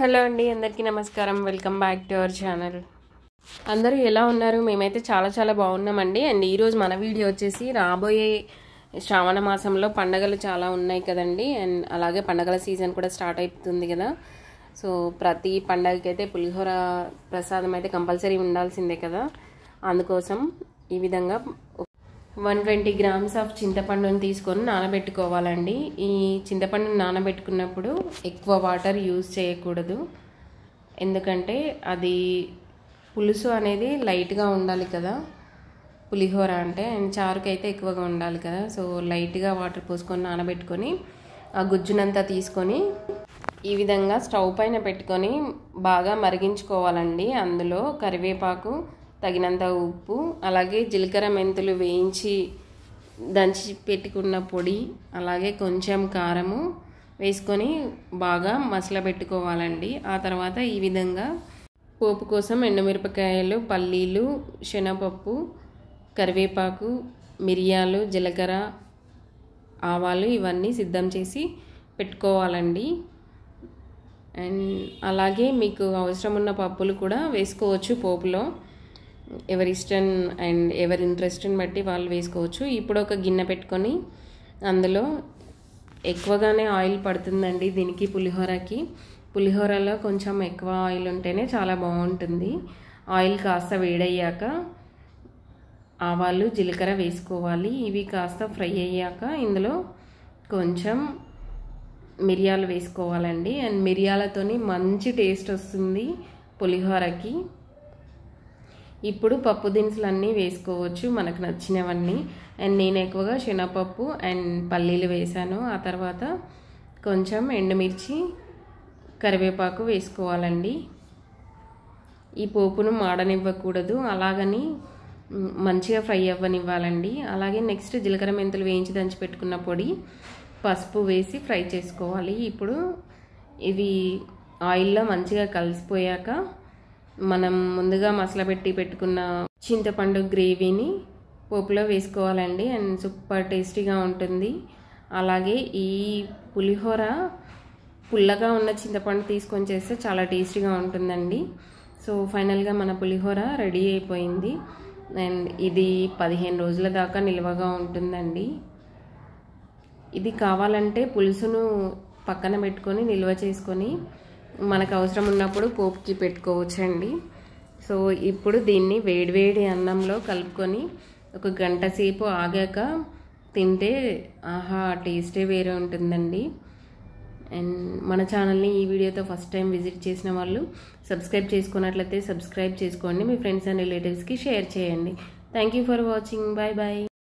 hello అండి అందరికీ నమస్కారం welcome back to our channel అందరూ ఎలా ఉన్నారు మేమైతే చాలా చాలా బాగున్నామండి అండ్ ఈరోజు మన వీడియో వచ్చేసి రాబోయే శ్రావణ మాసంలో పండగలు చాలా ఉన్నాయి కదండి అండ్ అలాగే పండగల సీజన్ కూడా స్టార్ట్ అవుతుంది కదా సో ప్రతి పండగకి అయితే పులిహోర ప్రసాదం అయితే కంపల్సరీ ఉండాల్సిందే కదా అందుకోసం ఈ విధంగా వన్ ట్వంటీ గ్రామ్స్ ఆఫ్ చింతపండుని తీసుకొని నానబెట్టుకోవాలండి ఈ చింతపండుని నానబెట్టుకున్నప్పుడు ఎక్కువ వాటర్ యూజ్ చేయకూడదు ఎందుకంటే అది పులుసు అనేది లైట్గా ఉండాలి కదా పులిహోర అంటే అండ్ చారుకు అయితే ఎక్కువగా ఉండాలి కదా సో లైట్గా వాటర్ పోసుకొని నానబెట్టుకొని ఆ గుజ్జునంతా తీసుకొని ఈ విధంగా స్టవ్ పైన పెట్టుకొని బాగా మరిగించుకోవాలండి అందులో కరివేపాకు తగినంత ఉప్పు అలాగే జీలకర్ర మెంతులు వేయించి దంచి పెట్టుకున్న పొడి అలాగే కొంచెం కారము వేసుకొని బాగా మసల పెట్టుకోవాలండి ఆ తర్వాత ఈ విధంగా పోపు కోసం ఎండుమిరపకాయలు పల్లీలు శనగపప్పు కరివేపాకు మిరియాలు జీలకర్ర ఆవాలు ఇవన్నీ సిద్ధం చేసి పెట్టుకోవాలండి అండ్ అలాగే మీకు అవసరం ఉన్న పప్పులు కూడా వేసుకోవచ్చు పోపులో ఎవరి ఇష్టం అండ్ ఎవరి ఇంట్రెస్ట్ని బట్టి వాళ్ళు వేసుకోవచ్చు ఇప్పుడు ఒక గిన్నె పెట్టుకొని అందులో ఎక్కువగానే ఆయిల్ పడుతుందండి దీనికి పులిహోరకి పులిహోరలో కొంచెం ఎక్కువ ఆయిల్ ఉంటేనే చాలా బాగుంటుంది ఆయిల్ కాస్త వేడయ్యాక ఆవాలు జీలకర్ర వేసుకోవాలి ఇవి కాస్త ఫ్రై అయ్యాక ఇందులో కొంచెం మిరియాలు వేసుకోవాలండి అండ్ మిరియాలతోని మంచి టేస్ట్ వస్తుంది పులిహోరకి ఇప్పుడు పప్పు దినుసులు అన్నీ వేసుకోవచ్చు మనకు నచ్చినవన్నీ అండ్ నేను ఎక్కువగా శనగపప్పు అండ్ పల్లీలు వేసాను ఆ తర్వాత కొంచెం ఎండుమిర్చి కరివేపాకు వేసుకోవాలండి ఈ పోపును మాడనివ్వకూడదు అలాగని మంచిగా ఫ్రై అవ్వనివ్వాలండి అలాగే నెక్స్ట్ జీలకర్ర మెంతులు వేయించి దంచి పెట్టుకున్న పొడి పసుపు వేసి ఫ్రై చేసుకోవాలి ఇప్పుడు ఇవి ఆయిల్లో మంచిగా కలిసిపోయాక మనం ముందుగా మసాలా పెట్టి పెట్టుకున్న చింతపండు గ్రేవీని పోపులో వేసుకోవాలండి అండ్ సూపర్ టేస్టీగా ఉంటుంది అలాగే ఈ పులిహోర పుల్లగా ఉన్న చింతపండు తీసుకొని చేస్తే చాలా టేస్టీగా ఉంటుందండి సో ఫైనల్గా మన పులిహోర రెడీ అయిపోయింది అండ్ ఇది పదిహేను రోజుల దాకా నిల్వగా ఉంటుందండి ఇది కావాలంటే పులుసును పక్కన పెట్టుకొని నిల్వ చేసుకొని మనకు అవసరం ఉన్నప్పుడు పోపుకి పెట్టుకోవచ్చండి సో ఇప్పుడు దీన్ని వేడివేడి అన్నంలో కలుపుకొని ఒక గంట సేపు ఆగాక తింటే ఆహా టేస్టే వేరే ఉంటుందండి అండ్ మన ఛానల్ని ఈ వీడియోతో ఫస్ట్ టైం విజిట్ చేసిన వాళ్ళు సబ్స్క్రైబ్ చేసుకున్నట్లయితే సబ్స్క్రైబ్ చేసుకోండి మీ ఫ్రెండ్స్ అండ్ రిలేటివ్స్కి షేర్ చేయండి thank you for watching bye bye